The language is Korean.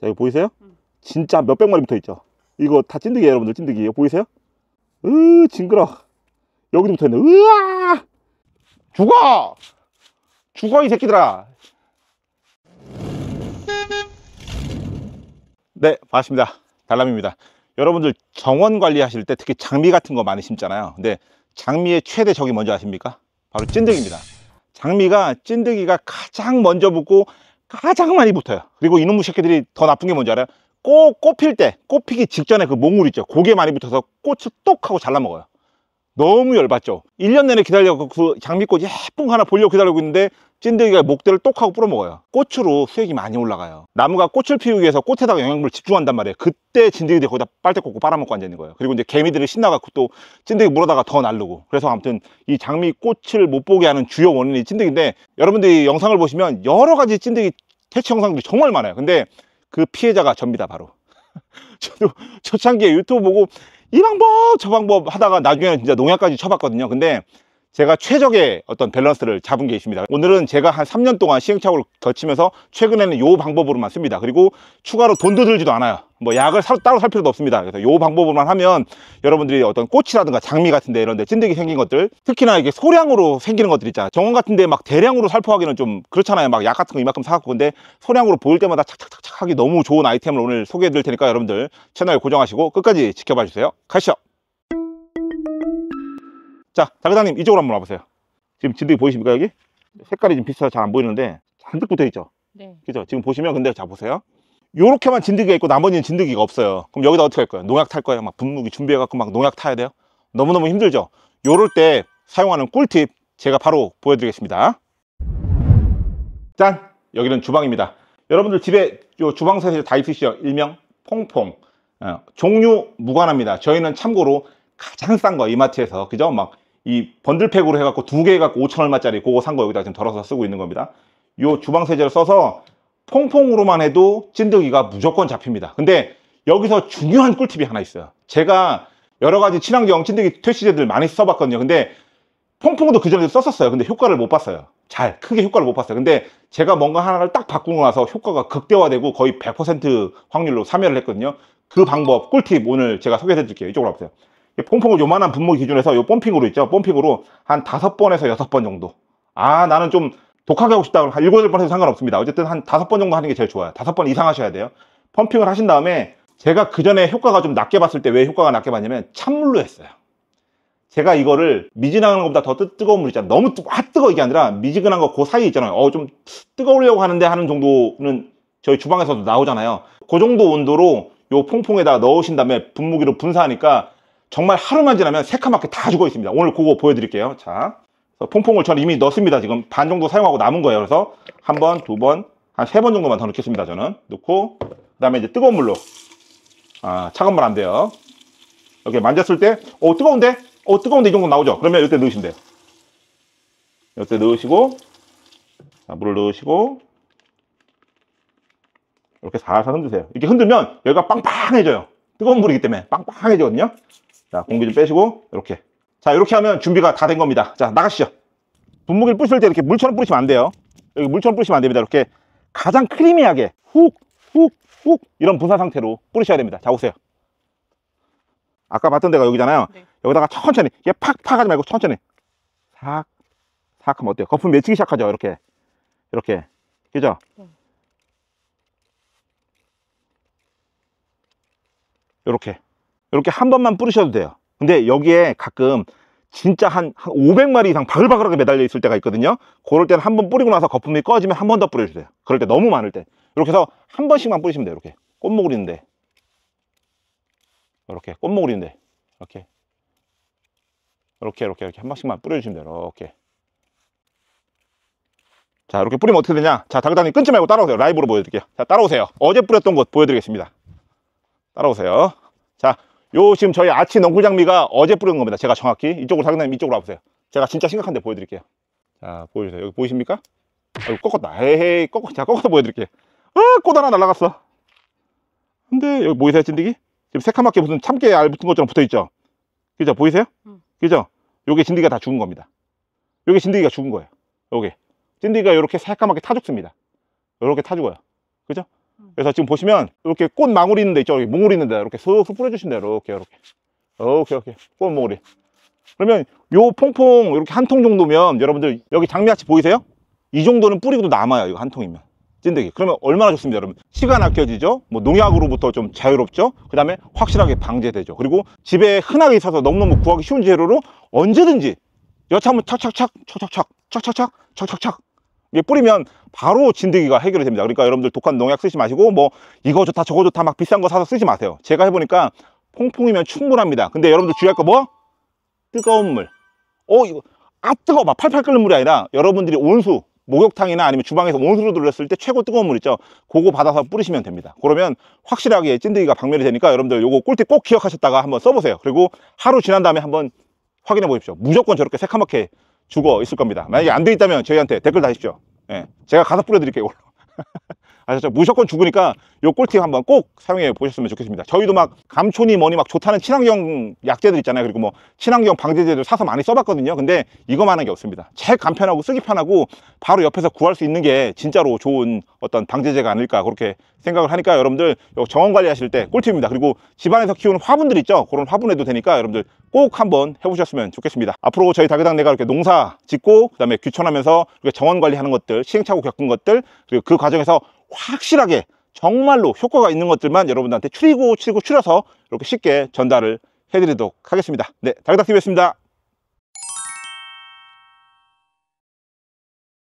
자 여기 보이세요? 진짜 몇백 마리 붙어 있죠 이거 다 찐득이 에요 여러분들 찐득이 에요 보이세요? 으 징그러 여기도 붙어있네 으아 죽어 죽어 이 새끼들아 네 반갑습니다 달람입니다 여러분들 정원 관리하실 때 특히 장미 같은 거 많이 심잖아요 근데 장미의 최대 적이 뭔지 아십니까? 바로 찐득입니다 장미가 찐득이가 가장 먼저 붙고 가장 많이 붙어요 그리고 이놈의 새끼들이 더 나쁜 게 뭔지 알아요? 꽃, 꽃필 때, 꽃 피기 직전에 그 몽울 있죠 고개 많이 붙어서 꽃을 똑 하고 잘라먹어요 너무 열받죠 1년 내내 기다려서 그 장미꽃 예쁜 거 하나 보려고 기다리고 있는데 찐득이가 목대를 똑 하고 뿌려먹어요 꽃으로 수액이 많이 올라가요 나무가 꽃을 피우기 위해서 꽃에다가 영양분을 집중한단 말이에요 그때 찐득이들이 거기다 빨대 꽂고 빨아먹고 앉아있는 거예요 그리고 이제 개미들이 신나갖고 또 찐득이 물어다가 더 날르고 그래서 아무튼 이 장미꽃을 못 보게 하는 주요 원인이 찐득인데 여러분들이 영상을 보시면 여러 가지 찐득이 퇴치 영상들이 정말 많아요 근데 그 피해자가 접니다 바로 저도 초창기에 유튜브 보고 이 방법 저 방법 하다가 나중에는 진짜 농약까지 쳐봤거든요 근데 제가 최적의 어떤 밸런스를 잡은 게 있습니다 오늘은 제가 한 3년 동안 시행착오를 거치면서 최근에는 요 방법으로만 씁니다 그리고 추가로 돈도 들지도 않아요 뭐 약을 사, 따로 살 필요도 없습니다 그래서 요 방법으로만 하면 여러분들이 어떤 꽃이라든가 장미 같은데 이런데 찐득이 생긴 것들 특히나 이게 소량으로 생기는 것들 있잖아요 정원 같은데 막 대량으로 살포하기는 좀 그렇잖아요 막 약 같은 거 이만큼 사갖고 근데 소량으로 보일 때마다 착착착착 하기 너무 좋은 아이템을 오늘 소개해 드릴 테니까 여러분들 채널 고정하시고 끝까지 지켜봐 주세요 가시죠 자, 자그장님 이쪽으로 한번 와보세요. 지금 진드기 보이십니까 여기? 색깔이 좀 비슷해서 잘 안 보이는데 잔뜩 붙어 있죠. 네. 그죠? 지금 보시면 근데 자 보세요. 요렇게만 진드기가 있고 나머지는 진드기가 없어요. 그럼 여기다 어떻게 할 거예요? 농약 탈 거예요? 막 분무기 준비해갖고 막 농약 타야 돼요? 너무너무 힘들죠? 요럴 때 사용하는 꿀팁 제가 바로 보여드리겠습니다. 짠! 여기는 주방입니다. 여러분들 집에 요 주방사실 다 있으시죠? 일명 퐁퐁. 어, 종류 무관합니다. 저희는 참고로 가장 싼 거 이마트에서 그죠? 막이 번들팩으로 해갖고 두 개 갖고 5천 얼마짜리 그거 산 거 여기다 지금 덜어서 쓰고 있는 겁니다. 요 주방 세제를 써서 퐁퐁으로만 해도 찐득이가 무조건 잡힙니다. 근데 여기서 중요한 꿀팁이 하나 있어요. 제가 여러 가지 친환경 찐득이 퇴치제들 많이 써봤거든요. 근데 퐁퐁도 그 전에도 썼었어요. 근데 효과를 못 봤어요. 잘 크게 효과를 못 봤어요. 근데 제가 뭔가 하나를 딱 바꾸고 나서 효과가 극대화되고 거의 100% 확률로 참여를 했거든요. 그 방법 꿀팁 오늘 제가 소개해 드릴게요. 이쪽으로 와보세요. 폼폼을 요만한 분모 기준에서 요 펌핑으로 있죠. 펌핑으로 한 다섯 번에서 여섯 번 정도. 아, 나는 좀 독하게 하고 싶다. 한 일곱 번 해도 상관없습니다. 어쨌든 한 다섯 번 정도 하는 게 제일 좋아요. 다섯 번 이상 하셔야 돼요. 펌핑을 하신 다음에 제가 그 전에 효과가 좀 낮게 봤을 때 왜 효과가 낮게 봤냐면 찬물로 했어요. 제가 이거를 미지근한 것보다 더 뜨, 거운물 있잖아요. 너무 뜨, 아, 뜨거 이게 아니라 미지근한 거 그 사이 있잖아요. 어, 좀 뜨거우려고 하는데 하는 정도는 저희 주방에서도 나오잖아요. 그 정도 온도로 요 퐁퐁에다 넣으신 다음에 분무기로 분사하니까 정말 하루만 지나면 새카맣게 다 죽어 있습니다. 오늘 그거 보여드릴게요. 자, 퐁퐁을 저는 이미 넣습니다. 지금 반 정도 사용하고 남은 거예요. 그래서 한 번, 두 번, 한 세 번 정도만 더 넣겠습니다. 저는 넣고 그 다음에 이제 뜨거운 물로 아, 차가운 물 안 돼요. 이렇게 만졌을 때, 어, 뜨거운데? 어, 뜨거운데 이 정도 나오죠? 그러면 이때 넣으시면 돼요. 이때 넣으시고, 자, 물을 넣으시고, 이렇게 살살 흔드세요. 이렇게 흔들면 여기가 빵빵해져요. 뜨거운 물이기 때문에 빵빵해지거든요. 자 공기 좀 빼시고 이렇게 자 이렇게 하면 준비가 다 된 겁니다 자 나가시죠 분무기를 뿌실 때 이렇게 물처럼 뿌리시면 안 돼요 여기 물처럼 뿌리시면 안 됩니다 이렇게 가장 크리미하게 훅 훅, 훅 이런 분사 상태로 뿌리셔야 됩니다 자 오세요 아까 봤던 데가 여기잖아요 네. 여기다가 천천히 이게 팍팍 하지 말고 천천히 삭삭 하면 어때요? 거품 맺히기 시작하죠 이렇게 이렇게 그죠? 이렇게 네. 이렇게 한 번만 뿌리셔도 돼요 근데 여기에 가끔 진짜 한, 500마리 이상 바글바글하게 매달려 있을 때가 있거든요 그럴 때는 한 번 뿌리고 나서 거품이 꺼지면 한 번 더 뿌려주세요 그럴 때 너무 많을 때 이렇게 해서 한 번씩만 뿌리시면 돼요 이렇게 꽃목을있는데 이렇게 꽃목을있는데 이렇게 이렇게 이렇게 이렇게 한 번씩만 뿌려주시면 돼요 이렇게 자 이렇게 뿌리면 어떻게 되냐 자 당당히 끊지 말고 따라오세요 라이브로 보여드릴게요 자 따라오세요 어제 뿌렸던 곳 보여드리겠습니다 따라오세요 자요 지금 저희 아치 농구장미가 어제 뿌린 겁니다 제가 정확히 이쪽으로 사장님 이쪽으로 와보세요 제가 진짜 심각한데 보여드릴게요 자 보여주세요 여기 보이십니까? 아이고 꺾었다 에이 헤 꺾었 자 꺾어서 보여드릴게요 아꽃 어, 하나 날아갔어 근데 여기 보이세요 진드기? 지금 새카맣게 무슨 참깨 알 붙은 것처럼 붙어있죠? 그죠 보이세요? 그죠? 요게 진드기가 다 죽은 겁니다 요게 진드기가 죽은 거예요 요게 진드기가요렇게 새까맣게 타 죽습니다 요렇게타 죽어요 그죠? 그래서 지금 보시면 이렇게 꽃 망우리 있는 데 있죠 몽우리 있는 데 이렇게 슥슥 뿌려주신대요 이렇게 이렇게 이렇게 이렇게 꽃 몽우리 그러면 요 퐁퐁 이렇게 한 통 정도면 여러분들 여기 장미아치 보이세요? 이 정도는 뿌리고도 남아요 이거 한 통이면 찐득이 그러면 얼마나 좋습니다 여러분 시간 아껴지죠 뭐 농약으로부터 좀 자유롭죠 그 다음에 확실하게 방제되죠 그리고 집에 흔하게 있어서 너무너무 구하기 쉬운 재료로 언제든지 여차하면 착착착 착착착 착착착 착착착 이게 뿌리면 바로 진드기가 해결이 됩니다 그러니까 여러분들 독한 농약 쓰지 마시고 뭐 이거 좋다 저거 좋다 막 비싼 거 사서 쓰지 마세요 제가 해보니까 퐁퐁이면 충분합니다 근데 여러분들 주의할 거 뭐? 뜨거운 물어 이거 아 뜨거워 막 팔팔 끓는 물이 아니라 여러분들이 온수 목욕탕이나 아니면 주방에서 온수로 돌렸을 때 최고 뜨거운 물 있죠 그거 받아서 뿌리시면 됩니다 그러면 확실하게 찐득이가 박멸이 되니까 여러분들 요거 꿀팁 꼭 기억하셨다가 한번 써보세요 그리고 하루 지난 다음에 한번 확인해 보십시오 무조건 저렇게 새카맣게 죽어 있을 겁니다 만약에 안 돼 있다면 저희한테 댓글 다십시오 예, 제가 가서 뿌려드릴게요 아셨죠? 무조건 죽으니까 요 꿀팁 한번 꼭 사용해 보셨으면 좋겠습니다 저희도 막 감촌이 뭐니 막 좋다는 친환경 약재들 있잖아요 그리고 뭐 친환경 방제제도 사서 많이 써봤거든요 근데 이거만한 게 없습니다 제일 간편하고 쓰기 편하고 바로 옆에서 구할 수 있는 게 진짜로 좋은 어떤 방제제가 아닐까 그렇게 생각을 하니까 여러분들 정원 관리하실 때 꿀팁입니다 그리고 집안에서 키우는 화분들 있죠 그런 화분에도 되니까 여러분들 꼭 한번 해보셨으면 좋겠습니다 앞으로 저희 다그당내가 이렇게 농사 짓고 그 다음에 귀촌하면서 정원 관리하는 것들 시행착오 겪은 것들 그리고 그 과정에서 확실하게 정말로 효과가 있는 것들만 여러분들한테 추리고 추리고 추려서 이렇게 쉽게 전달을 해드리도록 하겠습니다 네 다그닥TV였습니다